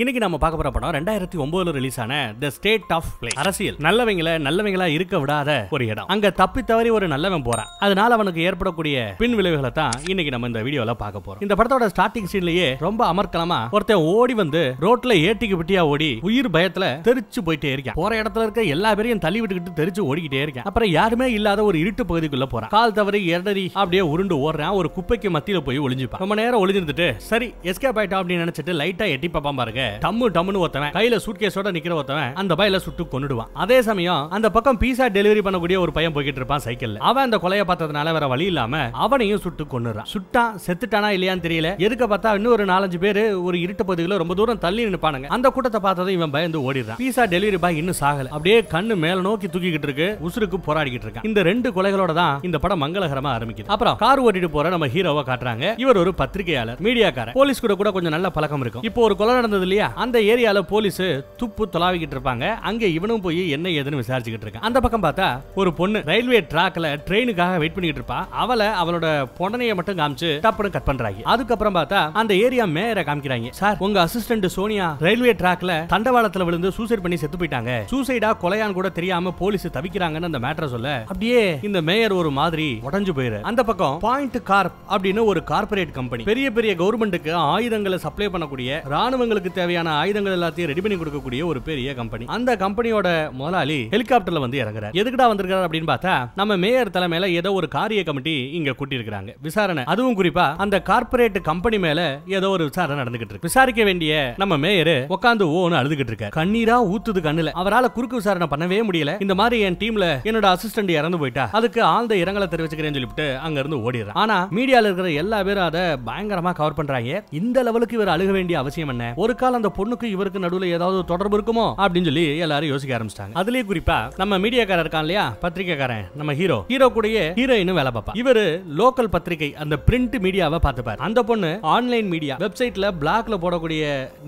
இன்னைக்கு நம்ம பார்க்க போற படம் ரெண்டாயிரத்தி ஒன்பதுல ரிலீஸ் ஆன த ஸ்டேட் ஆஃப் பிளே அரசியல் நல்லவங்கள நல்லவங்களா இருக்க விடாத ஒரு இடம் அங்க தப்பி தவறி ஒரு நல்லவன் போறான் அதனால அவனுக்கு ஏற்படக்கூடிய பின் விளைவுகளை தான் இன்னைக்கு நம்ம இந்த வீடியோல பார்க்க போறோம் இந்த படத்தோட ஸ்டார்டிங் சீன்லயே ரொம்ப அமர்க்கலமா ஒருத்தன் ஓடி வந்து ரோட்ல ஏட்டிக்கு பிட்டியா ஓடி உயிர் பயத்துல தெரிச்சு போயிட்டே இருக்கான் போற இடத்துல இருக்க எல்லா பேரையும் தள்ளி விட்டுக்கிட்டு தெரிச்சு ஓடிக்கிட்டே இருக்கேன் அப்புறம் யாருமே இல்லாத ஒரு இருட்டு பகுதிக்குள்ள போறான் கால் தவறி எடறி அப்படியே உருண்டு ஓடுறான் ஒரு குப்பைக்கு மத்தியில போய் ஒளிஞ்சுப்பான் ரொம்ப நேரம் ஒளிஞ்சிருந்துட்டு சரி எஸ்கேப் ஆயிட்டா அப்படின்னு நினைச்சிட்டு லைட்டா எட்டி பார்ப்பான் பாருங்க டம்மு டம்முன்னு ஒருத்தவன் கையில சூட்கேஸோட நிக்கிற ஒருத்தவன் அந்த பையில சுட்டு கொண்டுடுவான் அதே சமயம் அந்த பக்கம் பீஸா டெலிவரி பண்ணக்கூடிய ஒரு பையன் போய்கிட்டு இருப்பான் சைக்கிள்ல அவன் அந்த கொலையை பார்த்ததுனால வேற வழி இல்லாம அவனையும் சுட்டு கொண்டுறான் சுட்டான் செத்துட்டானா இல்லையான்னு தெரியல எதுக்க பார்த்தா இன்னும் ஒரு நாலஞ்சு பேர் ஒரு இருட்டு பகுதியில் ரொம்ப தூரம் தள்ளி நிற்பானுங்க அந்த கூட்டத்தை பார்த்ததும் இவன் பயந்து ஓடிடுறான் பீசா டெலிவரி பாய் இன்னும் சாகல அப்படியே கண்ணு மேல நோக்கி தூக்கிக்கிட்டு இருக்கு உசுருக்கு போராடிக்கிட்டு இருக்கான் இந்த ரெண்டு கொலைகளோட தான் இந்த படம் மங்களகரமா ஆரம்பிக்குது அப்புறம் கார் ஓட்டிட்டு போற நம்ம ஹீரோவை காட்டுறாங்க இவர் ஒரு பத்திரிகையாளர் மீடியாக்காரர் போலீஸ் கூட கூட கொஞ்சம் நல்ல பழக்கம் இருக்கும் இப்போ ஒரு கொலை நடந்தது இல்லையா அந்த ஏரியால போலீஸ் துப்பு தொலாவிக்கிட்டு இருப்பாங்க அங்க இவனும் போய் என்ன ஏதுன்னு விசாரிச்சுக்கிட்டு இருக்கான் அந்த பக்கம் பார்த்தா ஒரு பொண்ணு ரயில்வே ட்ராக்ல ட்ரெயினுக்காக வெயிட் பண்ணிட்டு இருப்பா அவளை அவளோட பொடனையை மட்டும் காமிச்சு டப்புனு கட் பண்றாங்க அதுக்கப்புறம் பார்த்தா அந்த ஏரியா மேயரை காமிக்கிறாங்க சார் உங்க அசிஸ்டன்ட் சோனியா ரயில்வே ட்ராக்ல தண்டவாளத்துல விழுந்து சூசைட் பண்ணி செத்து போயிட்டாங்க சூசைடா கொலையான் கூட தெரியாம போலீஸ் தவிக்கிறாங்கன்னு அந்த மேட்டரை சொல்ல அப்படியே இந்த மேயர் ஒரு மாதிரி உடஞ்சு போயிரு அந்த பக்கம் பாயிண்ட் கார்ப் அப்படின்னு ஒரு கார்பரேட் கம்பெனி பெரிய பெரிய கவர்மெண்ட்டுக்கு ஆயுதங்களை சப்ளை பண்ணக்கூடிய ராணுவங்களுக்கு தேவையான ஆயுதங்கள் எல்லாத்தையும் ரெடி பண்ணி கொடுக்கக்கூடிய ஒரு பெரிய கம்பெனி அந்த கம்பெனியோட முதலாளி ஹெலிகாப்டர்ல வந்து இறங்குறாரு எதுக்குடா வந்திருக்காரு அப்படின்னு பார்த்தா நம்ம மேயர் தலைமையில ஏதோ ஒரு காரிய கமிட்டி இங்க கூட்டியிருக்கிறாங்க விசாரணை அதுவும் குறிப்பா அந்த கார்பரேட் கம்பெனி மேல ஏதோ ஒரு விசாரணை நடந்துகிட்டு இருக்கு விசாரிக்க வேண்டிய நம்ம மேயர் உட்காந்து ஓன்னு அழுதுகிட்டு இருக்க கண்ணீரா ஊத்துது கண்ணுல அவரால் குறுக்கு விசாரணை பண்ணவே முடியல இந்த மாதிரி என் டீம்ல என்னோட அசிஸ்டன்ட் இறந்து போயிட்டா அதுக்கு ஆழ்ந்த இரங்கலை தெரிவிச்சுக்கிறேன்னு சொல்லிட்டு அங்க இருந்து ஓடிடுறான் ஆனா மீடியால இருக்கிற எல்லா பேரும் அதை பயங்கரமா கவர் பண்றாங்க இந்த லெவலுக்கு இவர் அழுக வேண்டிய அவசியம் என்ன ஒரு கால இருந்தால் அந்த பொண்ணுக்கு இவருக்கு நடுவில் ஏதாவது தொடர்பு இருக்குமோ அப்படின்னு சொல்லி எல்லாரும் யோசிக்க ஆரம்பிச்சிட்டாங்க அதுலயே குறிப்பா நம்ம மீடியாக்காரர் இருக்கான் இல்லையா பத்திரிகைக்காரன் நம்ம ஹீரோ ஹீரோ கூடயே ஹீரோயினும் வேலை பார்ப்பா இவர் லோக்கல் பத்திரிகை அந்த பிரிண்ட் மீடியாவை பார்த்துப்பார் அந்த பொண்ணு ஆன்லைன் மீடியா வெப்சைட்ல பிளாக்ல போடக்கூடிய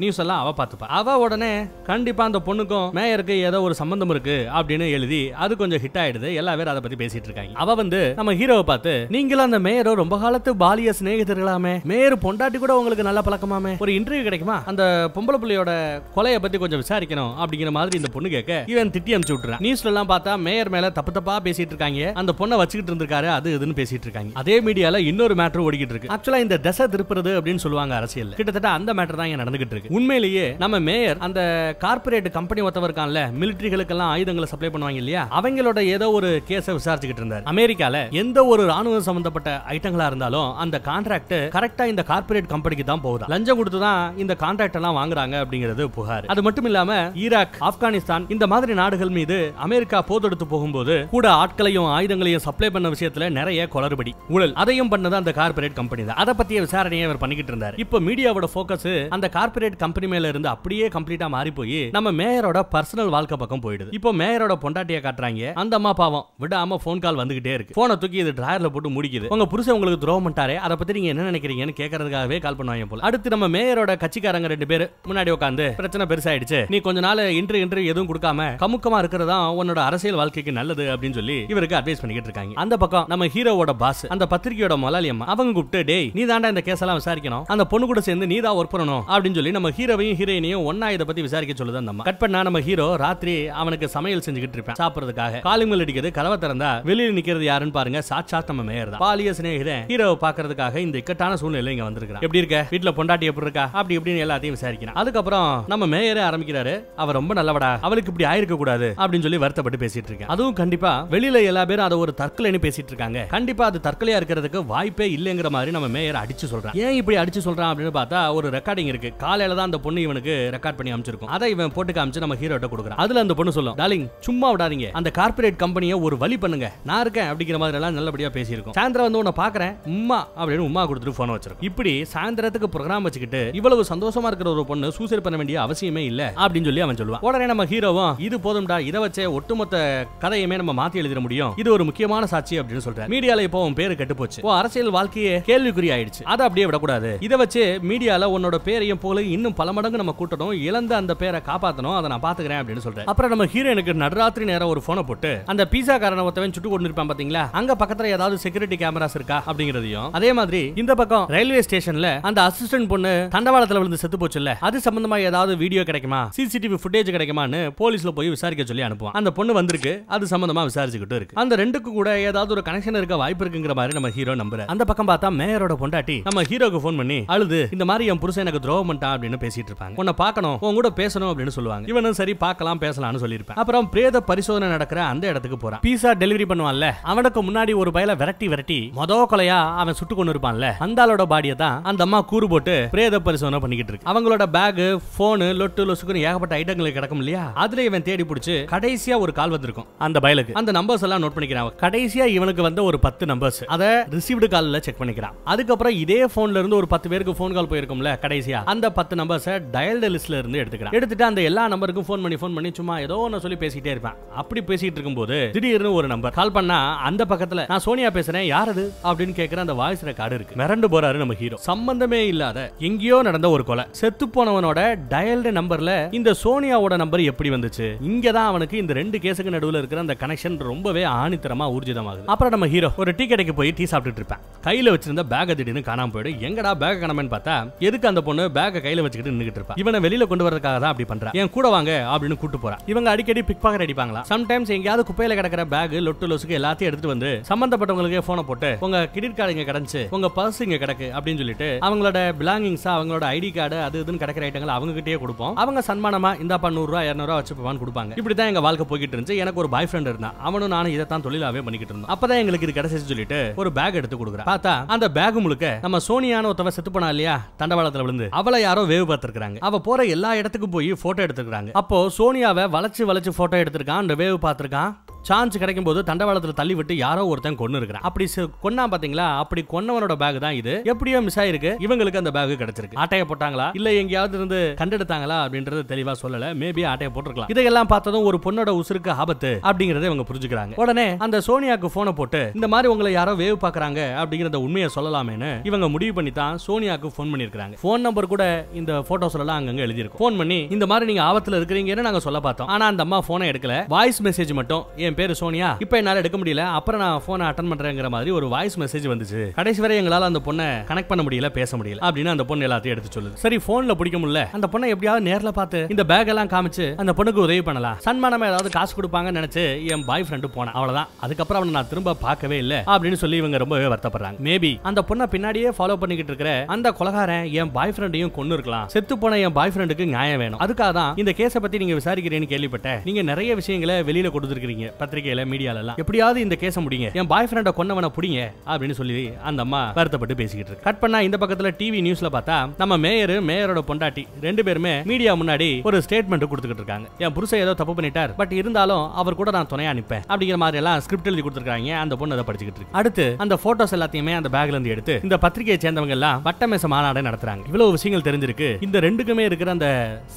நியூஸ் எல்லாம் அவ பார்த்துப்பா அவ உடனே கண்டிப்பா அந்த பொண்ணுக்கும் மேயருக்கு ஏதோ ஒரு சம்பந்தம் இருக்கு அப்படின்னு எழுதி அது கொஞ்சம் ஹிட் ஆயிடுது எல்லா பேரும் அதை பத்தி பேசிட்டு இருக்காங்க அவ வந்து நம்ம ஹீரோவை பார்த்து நீங்களும் அந்த மேயரோ ரொம்ப காலத்து பாலிய சிநேகிதர்களாமே மேயர் பொண்டாட்டி கூட உங்களுக்கு நல்ல பழக்கமாமே ஒரு இன்டர்வியூ கிடைக்குமா அந்த பொம்பளை பிள்ளையோட கொலையை பத்தி கொஞ்சம் விசாரிக்கணும் அப்படிங்கிற மாதிரி இந்த பொண்ணு கேட்க இவன் திட்டி அனுப்பிச்சு விட்டுறான் நியூஸ்ல எல்லாம் பார்த்தா மேயர் மேல தப்பு தப்பா பேசிட்டு இருக்காங்க அந்த பொண்ணை வச்சுக்கிட்டு இருந்திருக்காரு அது இதுன்னு பேசிட்டு இருக்காங்க அதே மீடியால இன்னொரு மேட்டர் ஓடிக்கிட்டு இருக்கு ஆக்சுவலா இந்த தசை திருப்புறது அப்படின்னு சொல்லுவாங்க அரசியல் கிட்டத்தட்ட அந்த மேட்டர் தான் இங்க நடந்துகிட்டு இருக்கு உண்மையிலேயே நம்ம மேயர் அந்த கார்பரேட் கம்பெனி ஒருத்தவர் இருக்கான்ல மிலிட்டரிகளுக்கெல்லாம் ஆயுதங்களை சப்ளை பண்ணுவாங்க இல்லையா அவங்களோட ஏதோ ஒரு கேஸ விசாரிச்சுக்கிட்டு இருந்தார் அமெரிக்கால எந்த ஒரு ராணுவம் சம்பந்தப்பட்ட ஐட்டங்களா இருந்தாலும் அந்த கான்ட்ராக்ட் கரெக்டா இந்த கார்பரேட் கம்பெனிக்கு தான் போகுதா லஞ்சம் கொடுத்து தான் இந்த கான்ட்ராக்ட் எல்லாம் வாங்குறாங்க அப்படிங்கிறது புகார் அது மட்டும் இல்லாம ஈராக் ஆப்கானிஸ்தான் இந்த மாதிரி நாடுகள் மீது அமெரிக்கா போதெடுத்து போகும்போது கூட ஆட்களையும் ஆயுதங்களையும் சப்ளை பண்ண விஷயத்துல நிறைய குளறுபடி ஊழல் அதையும் பண்ணது அந்த கார்பரேட் கம்பெனி தான் அதை பத்திய விசாரணையை அவர் பண்ணிக்கிட்டு இருந்தார் இப்போ மீடியாவோட போக்கஸ் அந்த கார்பரேட் கம்பெனி மேல இருந்து அப்படியே கம்ப்ளீட்டா மாறி போய் நம்ம மேயரோட பர்சனல் வாழ்க்கை பக்கம் போயிடுது இப்போ மேயரோட பொண்டாட்டிய காட்டுறாங்க அந்த அம்மா பாவம் விடாம போன் கால் வந்துகிட்டே இருக்கு போனை தூக்கி இது டிராயர்ல போட்டு முடிக்குது உங்க புருஷன் உங்களுக்கு துரோகம் பண்ணிட்டாரே அதை பத்தி நீங்க என்ன நினைக்கிறீங்கன்னு கேட்கறதுக்காகவே கால் பண்ணுவாங்க போல அடுத்து நம்ம மேயரோட கட்சிக்காரங்க ரெண்டு பேர் முன்னாடி உட்காந்து பிரச்சனை பெருசாயிடுச்சு நீ கொஞ்ச நாள் இன்ட்ரி இன்ட்ரி எதுவும் கொடுக்காம கமுக்கமா இருக்கிறதா உன்னோட அரசியல் வாழ்க்கைக்கு நல்லது அப்படின்னு சொல்லி இவருக்கு அட்வைஸ் பண்ணிக்கிட்டு இருக்காங்க அந்த பக்கம் நம்ம ஹீரோவோட பாஸ் அந்த பத்திரிகையோட முதலாளி அவங்க கூப்பிட்டு டேய் நீ தாண்டா இந்த கேஸ் எல்லாம் விசாரிக்கணும் அந்த பொண்ணு கூட சேர்ந்து நீ தான் ஒர்க் பண்ணணும் அப்படின்னு சொல்லி நம்ம ஹீரோவையும் ஹீரோயினையும் ஒன்னா இதை பத்தி விசாரிக்க சொல்லுது அந்த கட் பண்ணா நம்ம ஹீரோ ராத்திரி அவனுக்கு சமையல் செஞ்சுக்கிட்டு இருப்பான் சாப்பிடுறதுக்காக காலிமல் அடிக்கிறது கதவை திறந்தா வெளியில நிக்கிறது யாருன்னு பாருங்க சாட்சாத் நம்ம மேயர் தான் பாலிய சிநேகிதன் ஹீரோவை பாக்குறதுக்காக இந்த இக்கட்டான சூழ்நிலை இங்க வந்திருக்கான் எப்படி இருக்க வீட்டுல பொண்டாட்டி எப்படி இருக்கா அப்படி இப்படின்னு எல்லாத்தையும் விசாரிக்க ஆரம்பிக்கிறான் அதுக்கப்புறம் நம்ம மேயரே ஆரம்பிக்கிறாரு அவர் ரொம்ப நல்லவடா அவளுக்கு இப்படி ஆயிருக்க கூடாது அப்படின்னு சொல்லி வருத்தப்பட்டு பேசிட்டு இருக்கேன் அதுவும் கண்டிப்பா வெளியில எல்லா பேரும் அதை ஒரு தற்கொலைன்னு பேசிட்டு இருக்காங்க கண்டிப்பா அது தற்கொலையா இருக்கிறதுக்கு வாய்ப்பே இல்லைங்கிற மாதிரி நம்ம மேயரை அடிச்சு சொல்றான் ஏன் இப்படி அடிச்சு சொல்றான் அப்படின்னு பார்த்தா ஒரு ரெக்கார்டிங் இருக்கு காலையில தான் அந்த பொண்ணு இவனுக்கு ரெக்கார்ட் பண்ணி அமைச்சிருக்கும் அதை இவன் போட்டு காமிச்சு நம்ம ஹீரோட்ட கொடுக்குறான் அதுல அந்த பொண்ணு சொல்லும் டாலிங் சும்மா விடாதீங்க அந்த கார்பரேட் கம்பெனியை ஒரு வழி பண்ணுங்க நான் இருக்கேன் அப்படிங்கிற மாதிரி எல்லாம் நல்லபடியா பேசியிருக்கோம் சாயந்தரம் வந்து உன்னை பாக்குறேன் உமா அப்படின்னு உமா கொடுத்துட்டு போன வச்சிருக்கும் இப்படி சாயந்தரத்துக்கு ப்ரோக்ராம் வச்சுக்கிட்டு இவ்வளவு சந்தோஷமா இருக்கிற ஒரு பொண்ணு சூசைட் பண்ண வேண்டிய அவசியமே இல்ல அப்படின்னு சொல்லி அவன் சொல்லுவான் உடனே நம்ம ஹீரோவும் இது போதும்டா இதை வச்சே ஒட்டுமொத்த கதையுமே நம்ம மாத்தி எழுதிட முடியும் இது ஒரு முக்கியமான சாட்சி அப்படின்னு சொல்றாரு மீடியால இப்போ உன் பேரு கெட்டு போச்சு அரசியல் வாழ்க்கையே கேள்விக்குறி ஆயிடுச்சு அதை அப்படியே விடக்கூடாது இதை வச்சு மீடியால உன்னோட பேரையும் போல இன்னும் பல மடங்கு நம்ம கூட்டணும் இழந்த அந்த பேரை காப்பாத்தணும் அதை நான் பாத்துக்கிறேன் அப்படின்னு சொல்றேன் அப்புறம் நம்ம ஹீரோ எனக்கு நடுராத்திரி நேரம் ஒரு போனை போட்டு அந்த பீசா காரண ஒருத்தவன் சுட்டு கொண்டு இருப்பான் பாத்தீங்களா அங்க பக்கத்துல ஏதாவது செக்யூரிட்டி கேமராஸ் இருக்கா அப்படிங்கறதையும் அதே மாதிரி இந்த பக்கம் ரயில்வே ஸ்டேஷன்ல அந்த அசிஸ்டன்ட் பொண்ணு தண்டவாளத்துல விழுந்து செத்து போச்சுல்ல அது சம்பந்தமா ஏதாவது வீடியோ கிடைக்குமா சிசிடிவி ஃபுட்டேஜ் கிடைக்குமான்னு போலீஸ்ல போய் விசாரிக்க சொல்லி அனுப்புவோம் அந்த பொண்ணு வந்திருக்கு அது சம்பந்தமா விசாரிச்சுக்கிட்டு இருக்கு அந்த ரெண்டுக்கு கூட ஏதாவது ஒரு கனெக்ஷன் இருக்க வாய்ப்பு இருக்குங்கிற மாதிரி நம்ம ஹீரோ நம்புற அந்த பக்கம் பார்த்தா மேயரோட பொண்டாட்டி நம்ம ஹீரோக்கு போன் பண்ணி அழுது இந்த மாதிரி என் புருஷன் எனக்கு துரோகம் பண்ணிட்டான் அப்படின்னு பேசிட்டு இருப்பாங்க உன்னை பார்க்கணும் உன் கூட பேசணும் அப்படின்னு சொல்லுவாங்க இவனும் சரி பார்க்கலாம் பேசலாம்னு சொல்லியிருப்பேன் அப்புறம் பிரேத பரிசோதனை நடக்கிற அந்த இடத்துக்கு போறான் பீசா டெலிவரி பண்ணுவான்ல அவனுக்கு முன்னாடி ஒரு பயல விரட்டி விரட்டி மொத கொலையா அவன் சுட்டு கொண்டு இருப்பான்ல அந்த ஆளோட பாடியை தான் அந்த அம்மா கூறு போட்டு பிரேத பரிசோதனை பண்ணிக்கிட்டு இருக்கு அவங்களோட இவனோட பேகு போனு லொட்டு லொசுக்குன்னு ஏகப்பட்ட ஐட்டங்கள் கிடக்கும் இல்லையா அதுல இவன் தேடி பிடிச்சி கடைசியா ஒரு கால் வந்திருக்கும் அந்த பயலுக்கு அந்த நம்பர்ஸ் எல்லாம் நோட் பண்ணிக்கிறான் கடைசியா இவனுக்கு வந்த ஒரு பத்து நம்பர்ஸ் அதை ரிசீவ்டு காலில் செக் பண்ணிக்கிறான் அதுக்கப்புறம் இதே போன்ல இருந்து ஒரு பத்து பேருக்கு போன் கால் போயிருக்கும்ல கடைசியா அந்த பத்து நம்பர்ஸ் டயல்டு லிஸ்ட்ல இருந்து எடுத்துக்கிறான் எடுத்துட்டு அந்த எல்லா நம்பருக்கும் போன் பண்ணி போன் பண்ணி சும்மா ஏதோ ஒன்னு சொல்லி பேசிட்டே இருப்பேன் அப்படி பேசிட்டு இருக்கும்போது திடீர்னு ஒரு நம்பர் கால் பண்ணா அந்த பக்கத்துல நான் சோனியா பேசுறேன் யார் அது அப்படின்னு கேட்கிற அந்த வாய்ஸ் ரெக்கார்டு இருக்கு மிரண்டு போறாரு நம்ம ஹீரோ சம்பந்தமே இல்லாத எங்கேயோ நடந்த ஒரு கொலை செத்து போனவனோட டயல்டு நம்பர்ல இந்த சோனியாவோட நம்பர் எப்படி வந்துச்சு இங்கதான் அவனுக்கு இந்த ரெண்டு கேஸுக்கு நடுவில் இருக்கிற அந்த கனெக்ஷன் ரொம்பவே ஆணித்தரமா ஊர்ஜிதமாகுது அப்புறம் நம்ம ஹீரோ ஒரு டீ கடைக்கு போய் டீ சாப்பிட்டுட்டு இருப்பேன் கையில வச்சிருந்த பேக திடீர்னு காணாம போயிடும் எங்கடா பேக் காணாமன்னு பார்த்தா எதுக்கு அந்த பொண்ணு பேக கையில வச்சுக்கிட்டு நின்றுட்டு இருப்பான் இவனை வெளியில கொண்டு வரதுக்காக தான் அப்படி பண்றான் என் கூட வாங்க அப்படின்னு கூட்டு போறா இவங்க அடிக்கடி பிக் பாக்கெட் அடிப்பாங்களா சம்டைம்ஸ் எங்கேயாவது குப்பையில கிடக்கிற பேக் லொட்டு லொசுக்கு எல்லாத்தையும் எடுத்துட்டு வந்து சம்பந்தப்பட்டவங்களுக்கு போனை போட்டு உங்க கிரெடிட் கார்டு இங்க கிடந்துச்சு உங்க பர்ஸ் இங்க கிடக்கு அப்படின்னு சொல்லிட்டு அவங்களோட பிலாங்கிங்ஸ் அவங்களோட ஐடி கார்டு அது இதுன்னு கிடைக்கிற ஐட்டங்கள் அவங்ககிட்டயே கொடுப்போம் அவங்க சன்மானமா இந்தாப்பா நூறுரூவா இரநூறுவா வச்சுப்பான்னு கொடுப்பாங்க இப்படி தான் எங்க வாழ்க்கை போயிட்டு இருந்துச்சு எனக்கு ஒரு பாய் ஃப்ரெண்ட் இருந்தான் அவனும் நானும் இதை தான் தொழிலாவே பண்ணிக்கிட்டு இருந்தோம் அப்பதான் எங்களுக்கு இது கிடைச்சிச்சு சொல்லிட்டு ஒரு பேக் எடுத்து கொடுக்குறேன் பார்த்தா அந்த பேக் முழுக்க நம்ம சோனியான ஒருத்தவ செத்து போனா இல்லையா தண்டவாளத்துல விழுந்து அவளை யாரோ வேவு பார்த்திருக்காங்க அவ போற எல்லா இடத்துக்கும் போய் போட்டோ எடுத்துக்கிறாங்க அப்போ சோனியாவை வளைச்சு வளைச்சு போட்டோ எடுத்திருக்கான் அந்த வேவு பார்த்திருக்கான் சான்ஸ் கிடைக்கும் போது தண்டவாளத்தில் தள்ளி விட்டு யாரோ ஒருத்தன் கொண்டு இருக்கிறான் அப்படி கொன்னா பாத்தீங்களா அப்படி கொன்னவனோட பேக் தான் இது எப்படியோ மிஸ் ஆயிருக்கு இவங்களுக்கு அந்த பேக் கிடைச்சிருக்கு ஆட்டைய போட்டாங்களா இல்ல எங்கேயாவது இருந்து கண்டெடுத்தாங்களா அப்படின்றது தெளிவா சொல்லல மேபி ஆட்டைய போட்டிருக்கலாம் இதையெல்லாம் பார்த்ததும் ஒரு பொண்ணோட உசுருக்கு ஆபத்து அப்படிங்கறத இவங்க புரிஞ்சுக்கிறாங்க உடனே அந்த சோனியாக்கு போனை போட்டு இந்த மாதிரி உங்களை யாரோ வேவ் பாக்குறாங்க அப்படிங்கறத உண்மையை சொல்லலாமேன்னு இவங்க முடிவு பண்ணி தான் சோனியாக்கு போன் பண்ணிருக்காங்க போன் நம்பர் கூட இந்த போட்டோஸ்ல எல்லாம் அங்கங்க எழுதியிருக்கும் போன் பண்ணி இந்த மாதிரி நீங்க ஆபத்துல இருக்கிறீங்கன்னு நாங்க சொல்ல பார்த்தோம் ஆனா அந்த அம்மா போனை எடுக்கல வாய்ஸ் மெசேஜ் மட்டும் என் என் பேரு சோனியா இப்ப என்னால எடுக்க முடியல அப்புறம் நான் போனை அட்டன் பண்றேங்கிற மாதிரி ஒரு வாய்ஸ் மெசேஜ் வந்துச்சு கடைசி வரை எங்களால் அந்த பொண்ணை கனெக்ட் பண்ண முடியல பேச முடியல அப்படின்னு அந்த பொண்ணு எல்லாத்தையும் எடுத்து சொல்லுது சரி போன்ல பிடிக்க முடியல அந்த பொண்ணை எப்படியாவது நேரில் பார்த்து இந்த பேக் எல்லாம் காமிச்சு அந்த பொண்ணுக்கு உதவி பண்ணலாம் சன்மானம் ஏதாவது காசு கொடுப்பாங்கன்னு நினைச்சு என் பாய் ஃப்ரெண்டு போனேன் அவ்வளவுதான் அதுக்கப்புறம் அவனை நான் திரும்ப பார்க்கவே இல்லை அப்படின்னு சொல்லி இவங்க ரொம்பவே வருத்தப்படுறாங்க மேபி அந்த பொண்ணை பின்னாடியே ஃபாலோ பண்ணிக்கிட்டு இருக்கிற அந்த கொலகாரன் என் பாய் ஃப்ரெண்டையும் கொண்டு இருக்கலாம் செத்து போன என் பாய் ஃப்ரெண்டுக்கு நியாயம் வேணும் அதுக்காக தான் இந்த கேஸை பத்தி நீங்க விசாரிக்கிறேன்னு கேள்விப்பட்டேன் நீங்க நிறைய விஷயங்களை வெளியில கொடுத்துருக்கீங்க பத்திரிகையில மீடியால எப்படியாவது இந்த கேஸ முடிங்க என் பாய் ஃப்ரெண்ட கொன்னவன புடிங்க அப்படின்னு சொல்லி அந்த அம்மா வருத்தப்பட்டு பேசிக்கிட்டு இருக்கு கட் பண்ணா இந்த பக்கத்துல டிவி நியூஸ்ல பார்த்தா நம்ம மேயர் மேயரோட பொண்டாட்டி ரெண்டு பேருமே மீடியா முன்னாடி ஒரு ஸ்டேட்மெண்ட் கொடுத்துக்கிட்டு இருக்காங்க என் புருஷன் ஏதோ தப்பு பண்ணிட்டார் பட் இருந்தாலும் அவர் கூட நான் துணையா அனுப்பேன் அப்படிங்கிற மாதிரி எல்லாம் ஸ்கிரிப்ட் எழுதி கொடுத்துருக்காங்க அந்த பொண்ணு அதை படிச்சுக்கிட்டு இருக்கு அடுத்து அந்த போட்டோஸ் எல்லாத்தையுமே அந்த பேக்ல இருந்து எடுத்து இந்த பத்திரிகையை சேர்ந்தவங்க எல்லாம் வட்டமேச மாநாடு நடத்துறாங்க இவ்வளவு விஷயங்கள் தெரிஞ்சிருக்கு இந்த ரெண்டுக்குமே இருக்கிற அந்த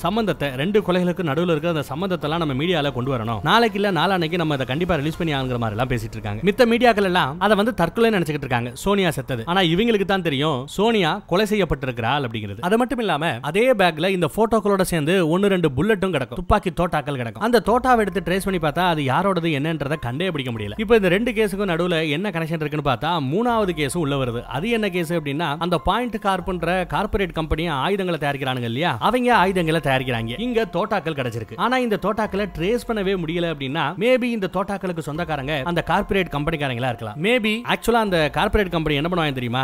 சம்பந்தத்தை ரெண்டு கொலைகளுக்கு நடுவில் இருக்கிற அந்த சம்பந்தத்தை எல்லாம் நம்ம மீடியால கொண்டு வரணும் நாளைக்கு இல்ல நாளானைக்கு நம்ம அதை கண்டிப்பா ரிலீஸ் பண்ணி ஆகுங்கிற மாதிரி எல்லாம் பேசிட்டு இருக்காங்க மித்த மீடியாக்கள் எல்லாம் அதை வந்து தற்கொலை நினைச்சுக்கிட்டு இருக்காங்க சோனியா செத்தது ஆனா இவங்களுக்கு தான் தெரியும் சோனியா கொலை செய்யப்பட்டிருக்கிறாள் அப்படிங்கிறது அது மட்டும் இல்லாம அதே பேக்ல இந்த போட்டோக்களோட சேர்ந்து ஒன்னு ரெண்டு புல்லட்டும் கிடக்கும் துப்பாக்கி தோட்டாக்கள் கிடக்கும் அந்த தோட்டாவை எடுத்து ட்ரேஸ் பண்ணி பார்த்தா அது யாரோடது என்னன்றதை கண்டே பிடிக்க முடியல இப்போ இந்த ரெண்டு கேஸுக்கும் நடுவுல என்ன கனெக்ஷன் இருக்குன்னு பார்த்தா மூணாவது கேஸும் உள்ள வருது அது என்ன கேஸ் அப்படின்னா அந்த பாயிண்ட் கார்பன்ற கார்பரேட் கம்பெனி ஆயுதங்களை தயாரிக்கிறானுங்க இல்லையா அவங்க ஆயுதங்களை தயாரிக்கிறாங்க இங்க தோட்டாக்கள் கிடைச்சிருக்கு ஆனா இந்த தோட்டாக்களை ட்ரேஸ் பண்ணவே முடியல அப்படின்னா மேபி இந்த தோட்டாக்களுக்கு சொந்தக்காரங்க அந்த கார்பரேட் கம்பெனிக்காரங்களா இருக்கலாம் மேபி ஆக்சுவலா அந்த கார்பரேட் கம்பெனி என்ன பண்ணுவாங்க தெரியுமா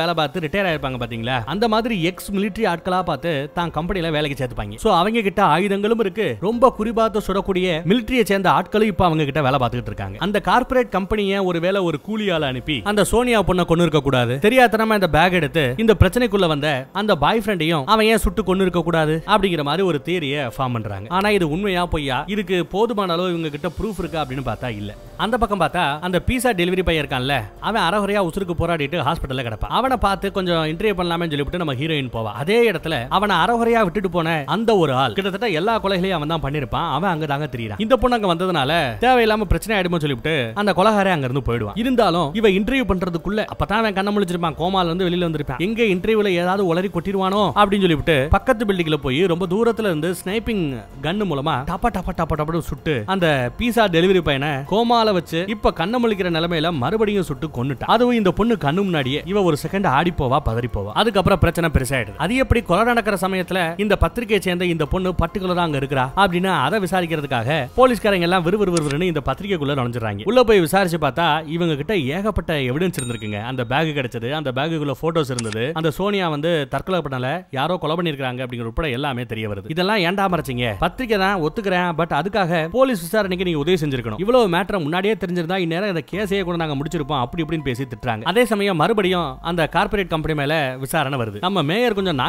வேலை பார்த்து ரிட்டையர் ஆயிருப்பாங்க பாத்தீங்களா அந்த மாதிரி எக்ஸ் மிலிட்டரி ஆட்களா பார்த்து தான் வேலைக்கு சேர்த்துப்பாங்க சோ அவங்க கிட்ட ஆயுதங்களும் இருக்கு ரொம்ப குறிபார்த்து சுடக்கூடிய மிலிட்டரியை சேர்ந்த ஆட்களும் இப்ப அவங்க கிட்ட வேலை இருக்காங்க அந்த கார்பரேட் கம்பெனியை ஒருவேளை ஒரு கூலியால் அனுப்பி அந்த சோனியா பொண்ணை கொண்டு இருக்க கூடாது தெரியாதனமா இந்த பேக் எடுத்து இந்த பிரச்சனைக்குள்ள வந்த அந்த பாய் ஃப்ரெண்டையும் அவன் ஏன் சுட்டு கொண்டு இருக்க கூடாது அப்படிங்கிற மாதிரி ஒரு தேரிய ஃபார்ம் பண்றாங்க ஆனா இது உண்மையா பொய்யா இதுக்கு போதுமான அளவு இவங்க கிட்ட ப்ரூஃப் இருக்கா அப்படின்னு பார்த்தா இல்ல அந்த பக்கம் பார்த்தா அந்த பீஸா டெலிவரி பையன் இருக்கான்ல அவன் அறகுறையா உசுருக்கு போராடிட்டு ஹாஸ்பிட்டல்ல கிடப்பான் அவனை பார்த்து கொஞ்சம் இன்டர்வியூ பண்ணலாமே சொல்லிவிட்டு நம்ம ஹீரோயின் போவான் அதே இடத்துல அவனை அறகுறையா விட்டுட்டு போன அந்த ஒரு ஆள் கிட்டத்தட்ட எல்லா கொலைகளையும் அவன் தான் பண்ணிருப்பான் அவன் அங்க தாங்க தெரியறான் இந்த பொண்ணு அங்க வந்ததுனால தேவையில்லாம பிரச்சனை ஆயிடுமோ சொல்லிட்டு அந்த கொலகாரே அங்க இருந்து போயிடுவான் இருந்தாலும் இவ இன்டர்வியூ பண்றதுக்குள்ள அப்பதான் அவன் கண்ண முழிச்சிருப்பான் கோமால இருந்து வெளியில வந்திருப்பான் எங்க இன்டர்வியூல ஏதாவது உளறி கொட்டிருவானோ அப்படின்னு சொல்லிட்டு பக்கத்து பில்டிங்ல போய் ரொம்ப தூரத்துல இருந்து ஸ்னைப்பிங் கன்னு மூலமா டப்பா டப்பா டப்பா டப்பா சுட்டு அந்த பீசா டெலிவரி பையனை கோமால வச்சு இப்ப கண்ணை முழிக்கிற நிலைமையில மறுபடியும் சுட்டு கொண்டுட்டா அதுவும் இந்த பொண்ணு கண்ணு முன்னாடியே இவ ஒரு செகண்ட் ஆடி போவா பதறி போவா அதுக்கப்புறம் பிரச்சனை பெருசாயிடுது அது எப்படி கொலை நடக்கிற சமயத்துல இந்த பத்திரிகையை சேர்ந்த இந்த பொண்ணு பர்டிகுலரா அங்க இருக்கிறா அப்படின்னு அதை விசாரிக்கிறதுக்காக போலீஸ்காரங்க எல்லாம் விறுவிறுவிறுன்னு இந்த பத்திரிகைக்குள்ள நுழைஞ்சிடறாங்க உள்ள போய் விசாரிச்சு பார்த்தா இவங்க கிட்ட ஏகப்பட்ட எவிடன்ஸ் இருந்திருக்குங்க அந்த பேக் கிடைச்சது அந்த பேக்குக்குள்ள போட்டோஸ் இருந்தது அந்த சோனியா வந்து தற்கொலை பண்ணல யாரோ கொலை பண்ணிருக்காங்க அப்படிங்கிற உட்பட எல்லாமே தெரிய வருது இதெல்லாம் ஏன்டா மறைச்சிங்க பத்திரிகை தான் ஒத்துக்கிறேன் பட் அதுக்காக போலீஸ் விசாரணைக்கு நீங்க உதவி செஞ்சிருக்கணும் இவ்வளவு முன்னாடியே தெரிஞ்சிருந்தா இந்நேரம் கூட நாங்க முடிச்சிருப்போம் அப்படி இப்படின்னு பேசி அதே சமயம் மறுபடியும் அந்த கார்பரேட் கம்பெனி மேல விசாரணை வருது நம்ம மேயர் கொஞ்சம்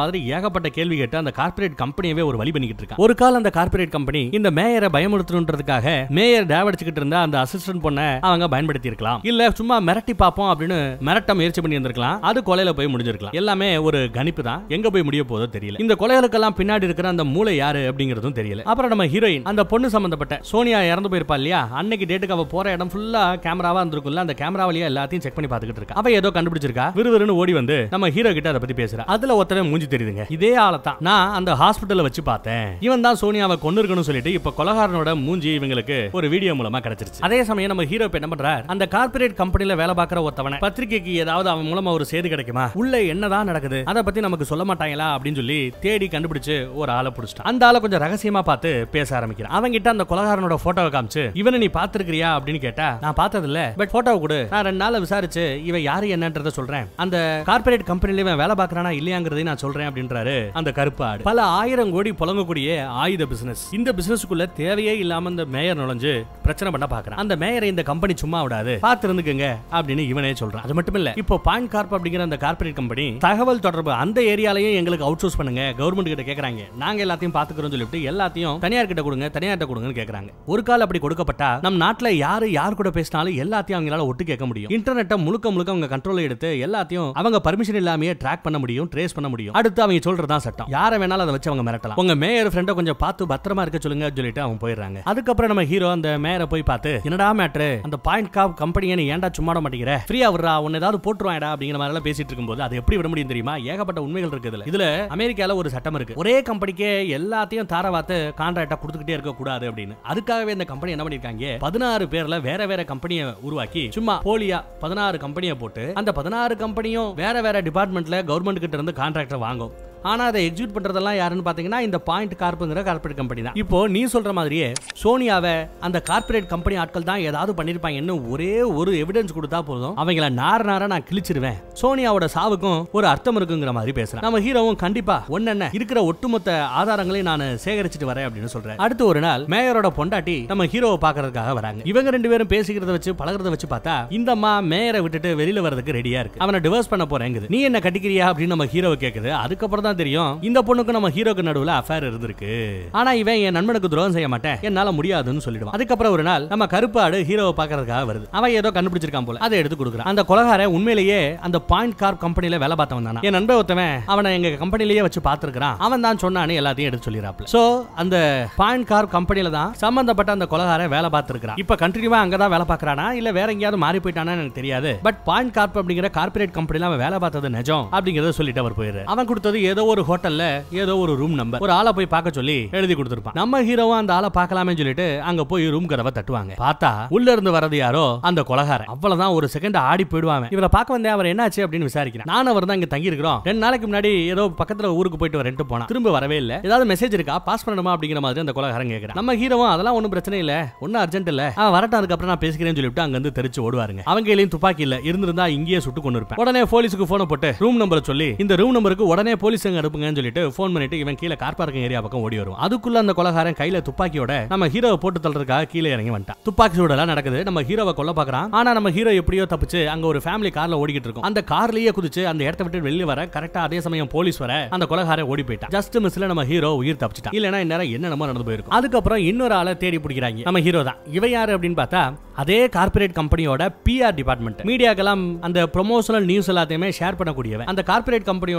மாதிரி ஏகப்பட்ட கேள்வி கேட்டு அந்த கார்பரேட் கம்பெனியவே ஒரு வழி பண்ணிக்கிட்டு ஒரு அந்த கார்பரேட் கம்பெனி இந்த மேயரை பயமுறுத்தணுன்றதுக்காக மேயர் டேவடிச்சுக்கிட்டு இருந்த அந்த அசிஸ்டன்ட் பொண்ணை அவங்க பயன்படுத்தி இருக்கலாம் இல்ல சும்மா மிரட்டி பார்ப்போம் அப்படின்னு மிரட்ட முயற்சி பண்ணி இருந்திருக்கலாம் அது கொலையில போய் முடிஞ்சிருக்கலாம் எல்லாமே ஒரு கணிப்பு தான் எங்க போய் முடிய போதோ தெரியல இந்த கொலைகளுக்கெல்லாம் பின்னாடி இருக்கிற அந்த மூளை யாரு அப்படிங்கறதும் தெரியல அப்புறம் நம்ம ஹீரோயின் அந்த பொண்ணு சம்பந்தப்பட்ட சோனியா இறந்து போயிருப்பா இல்லையா அன்னைக்கு டேட்டுக்கு அவ போற இடம் ஃபுல்லா கேமராவா இருந்திருக்கும்ல அந்த கேமராவிலேயே எல்லாத்தையும் செக் பண்ணி பாத்துக்கிட்டு இருக்கா அவ ஏதோ கண்டுபிடிச்சிருக்கா விறுவிறுனு ஓடி வந்து நம்ம ஹீரோ கிட்ட அதை பத்தி பேசுறா அதுல ஒருத்தவன் மூஞ்சி தெரியுதுங்க இதே ஆளத்தான் நான் அந்த ஹாஸ்பிட்டலில் வச்சு பார்த்தேன் இவன் தான் சோனியாவை கொண்டு இருக்கணும்னு சொல்லிட்டு இப்போ கொலகாரனோட மூஞ்சி இவங்களுக்கு ஒரு வீடியோ மூலமா கிடைச்சிருச்சு அதே சமயம் நம்ம ஹீரோ என்ன பண்றாரு அந்த கார்பரேட் கம்பெனில வேலை பாக்குற ஒருத்தவனை பத்திரிகைக்கு ஏதாவது அவன் மூலமா ஒரு செய்தி கிடைக்குமா உள்ள என்னதான் நடக்குது அதை பத்தி நமக்கு சொல்ல மாட்டாங்களா அப்படின்னு சொல்லி தேடி கண்டுபிடிச்சு ஒரு ஆளை புடிச்சிட்டான் அந்த ஆளை கொஞ்சம் ரகசியமா பார்த்து பேச ஆரம்பிக்கிறான் அவங்கிட்ட அந்த கொலகாரனோட போட்டோவை காமிச்சு இவனை நீ பாத்துருக்கியா அப்படின்னு கேட்டா நான் பார்த்தது இல்ல பட் போட்டோவை கொடு நான் ரெண்டு நாள் விசாரிச்சு இவன் யாரு என்னன்றத சொல்றேன் அந்த கார்பரேட் கம்பெனில இவன் வேலை பாக்குறானா இல்லையாங்கிறதையும் நான் சொல்றேன் அப்படின்றாரு அந்த கருப்பாடு பல ஆயிரம் கோடி புலங்கக்கூடிய ஆயுத பிசினஸ் இந்த பிசினஸ்க்குள்ள தேவையே இல்லாம இந்த மேயர் நுழைஞ்சு பிரச்சனை பண்ண பாக்குறான் அந்த மேயரை இந்த கம்பெனி சும்மா விடாது பாத்து இருந்துக்கங்க அப்படின்னு இவனே சொல்றான் அது மட்டும் இல்ல இப்போ பான் கார்ப் அப்படிங்கிற அந்த கார்பரேட் கம்பெனி தகவல் தொடர்பு அந்த ஏரியாலயே எங்களுக்கு அவுட் சோர்ஸ் பண்ணுங்க கவர்மெண்ட் கிட்ட கேக்குறாங்க நாங்க எல்லாத்தையும் பாத்துக்கிறோம் சொல்லிட்டு எல்லாத்தையும் தனியார் கிட்ட கொடுங்க தனியார்கிட்ட கிட்ட கொடுங்கன்னு கேக்குறாங்க ஒரு ஒரு கால் அப்படி கொடுக்கப்பட்டா நம் நாட்டுல யாரு யார் கூட பேசினாலும் எல்லாத்தையும் அவங்களால ஒட்டு கேட்க முடியும் இன்டர்நெட்டை முழுக்க முழுக்க அவங்க கண்ட்ரோல் எடுத்து எல்லாத்தையும் அவங்க பர்மிஷன் இல்லாமே ட்ராக் பண்ண முடியும் ட்ரேஸ் பண்ண முடியும் அடுத்து அவங்க சொல்றதா சட்டம் யார வேணாலும் அதை வச்சு அவங்க மிரட்டலாம் உங்க மேயர் ஃப்ரெண்டை கொஞ்சம் பார்த்து பத்திரமா இருக்க சொல்லுங்க சொல்லிட்டு அவங்க போயிடுறாங்க அதுக்கப்புறம் நம்ம ஹீரோ அந்த மேயரை போய் பார்த்து என்னடா மேட்ரு அந்த பாயிண்ட் காப் கம்பெனியை நீ ஏண்டா சும்மா மாட்டேங்கிற ஃப்ரீயா விடுறா உன்னை ஏதாவது போட்டுருவாடா அப்படிங்கிற மாதிரி பேசிட்டு இருக்கும்போது அது எப்படி விட முடியும் தெரியுமா ஏகப்பட்ட உண்மைகள் இருக்குது இதுல அமெரிக்கால ஒரு சட்டம் இருக்கு ஒரே கம்பெனிக்கு எல்லாத்தையும் தாரவாத்து கான்ட்ராக்டா கொடுத்துக்கிட்டே இருக்க கூடாது அப்படின்னு அதுக்காக ஏற்கனவே இந்த கம்பெனி என்ன பண்ணிருக்காங்க பதினாறு பேர்ல வேற வேற கம்பெனியை உருவாக்கி சும்மா போலியா பதினாறு கம்பெனியை போட்டு அந்த பதினாறு கம்பெனியும் வேற வேற டிபார்ட்மெண்ட்ல கவர்மெண்ட் கிட்ட இருந்து கான்ட்ராக்டர் வாங்கும் ஆனால் அதை எக்ஸிக்யூட் பண்ணுறதெல்லாம் யாருன்னு பார்த்தீங்கன்னா இந்த பாயிண்ட் கார்ப்புங்கிற கார்பரேட் கம்பெனி தான் இப்போ நீ சொல்கிற மாதிரியே சோனியாவை அந்த கார்பரேட் கம்பெனி ஆட்கள் தான் ஏதாவது பண்ணியிருப்பாங்கன்னு ஒரே ஒரு எவிடன்ஸ் கொடுத்தா போதும் அவங்கள நார நார நான் கிழிச்சிருவேன் சோனியாவோட சாவுக்கும் ஒரு அர்த்தம் இருக்குங்கிற மாதிரி பேசுறேன் நம்ம ஹீரோவும் கண்டிப்பா ஒன்னென்ன இருக்கிற ஒட்டுமொத்த ஆதாரங்களையும் நான் சேகரிச்சுட்டு வரேன் அப்படின்னு சொல்றேன் அடுத்து ஒரு நாள் மேயரோட பொண்டாட்டி நம்ம ஹீரோவை பாக்குறதுக்காக வராங்க இவங்க ரெண்டு பேரும் பேசிக்கிறத வச்சு பழகிறத வச்சு பார்த்தா இந்த அம்மா மேயரை விட்டுட்டு வெளியில வரதுக்கு ரெடியா இருக்கு அவனை டிவர்ஸ் பண்ண போறேங்குது நீ என்ன கட்டிக்கிறியா அப்படின்னு நம்ம ஹீரோவை கேக்குது அதுக்கப்புறம் தான் தெரியும் இந்த பொண்ணுக்கு நம்ம ஹீரோக்கு நடுவுல அஃபேர் இருந்திருக்கு ஆனா இவன் என் நண்பனுக்கு துரோகம் செய்ய மாட்டேன் என்னால முடியாதுன்னு சொல்லிடுவான் அதுக்கப்புறம் ஒரு நாள் நம்ம கருப்பாடு ஹீரோவை பாக்குறதுக்காக வருது அவன் ஏதோ கண்டுபிடிச்சிருக்கான் போல அதை எடுத்து கொடுக்குறான் அந்த கொலகார உண்மையிலேயே அந்த பாயிண்ட் கார் கம்பெனில வேலை பார்த்தவன் தானா என் நண்பன் ஒருத்தவன் அவனை எங்க கம்பெனிலேயே வச்சு பாத்துருக்கான் அவன் தான் சொன்னான்னு எல்லாத்தையும் எடுத்து சொல்லிடுறாப்ல சோ அந்த பாயிண்ட் கார் கம்பெனில தான் சம்பந்தப்பட்ட அந்த கொலகார வேலை பார்த்துருக்கான் இப்ப கண்டினியூவா அங்கதான் வேலை பார்க்கறானா இல்ல வேற எங்கேயாவது மாறி போயிட்டானா எனக்கு தெரியாது பட் பாயிண்ட் கார்ப் அப்படிங்கிற கார்பரேட் கம்பெனில அவன் வேலை பார்த்தது நிஜம் அப்படிங்கறத சொல்லிட்டு அவர் போயிரு அவன் கொடுத்தது ஏதோ ஏதோ ஒரு ஹோட்டல்ல ஏதோ ஒரு ரூம் நம்பர் ஒரு ஆளை போய் பார்க்க சொல்லி எழுதி கொடுத்திருப்பான் நம்ம ஹீரோவா அந்த ஆளை பார்க்கலாமே சொல்லிட்டு அங்க போய் ரூம் கதவை தட்டுவாங்க பார்த்தா உள்ள இருந்து வரது யாரோ அந்த கொலகார அவ்வளவுதான் ஒரு செகண்ட் ஆடி போயிடுவாங்க இவரை பார்க்க வந்தேன் அவர் என்னாச்சு அப்படின்னு விசாரிக்கிறேன் நான் அவர் தான் இங்க தங்கி இருக்கிறோம் ரெண்டு நாளைக்கு முன்னாடி ஏதோ பக்கத்துல ஊருக்கு போயிட்டு வரேன்ட்டு போனா திரும்ப வரவே இல்ல ஏதாவது மெசேஜ் இருக்கா பாஸ் பண்ணணுமா அப்படிங்கிற மாதிரி அந்த கொலகாரம் கேட்கிறேன் நம்ம ஹீரோவும் அதெல்லாம் ஒன்றும் பிரச்சனை இல்ல ஒன்னும் அர்ஜென்ட் இல்ல அவன் வரட்டும் அதுக்கப்புறம் நான் பேசுகிறேன்னு சொல்லிட்டு அங்க இருந்து தெரிச்சு ஓடுவாருங்க அவங்க இல்லையும் துப்பாக்கி இல்ல இருந்திருந்தா இங்கேயே சுட்டு கொண்டு இருப்பேன் உடனே போலீஸுக்கு போன போட்டு ரூம் நம்பரை சொல்லி இந்த ரூம் நம்பருக்கு உடனே போலீஸ் அடிச்சங்க அடுப்புங்கன்னு சொல்லிட்டு ஃபோன் பண்ணிட்டு இவன் கீழே கார் பார்க்கிங் ஏரியா பக்கம் ஓடி வரும் அதுக்குள்ள அந்த கொலகாரம் கையில துப்பாக்கியோட நம்ம ஹீரோவை போட்டு தள்ளுறதுக்காக கீழே இறங்கி வந்துட்டான் துப்பாக்கி சூடெல்லாம் நடக்குது நம்ம ஹீரோவை கொல்ல பாக்குறான் ஆனா நம்ம ஹீரோ எப்படியோ தப்பிச்சு அங்க ஒரு ஃபேமிலி கார்ல ஓடிக்கிட்டு இருக்கும் அந்த கார்லயே குதிச்சு அந்த இடத்த விட்டு வெளியே வர கரெக்டா அதே சமயம் போலீஸ் வர அந்த கொலகாரம் ஓடி போயிட்டான் ஜஸ்ட் மிஸ்ல நம்ம ஹீரோ உயிர் தப்பிச்சிட்டான் இல்லனா இந்நேரம் என்னென்னமோ நடந்து போயிருக்கும் அதுக்கப்புறம் இன்னொரு ஆளை தேடி பிடிக்கிறாங்க நம்ம ஹீரோ தான் இவ யாரு அப்படின்னு பார்த்தா அதே கார்பரேட் கம்பெனியோட பிஆர் டிபார்ட்மெண்ட் மீடியாக்கெல்லாம் அந்த ப்ரொமோஷனல் நியூஸ் எல்லாத்தையுமே ஷேர் பண்ணக்கூடியவன் அந்த கார்பரேட் கம்பெனியோட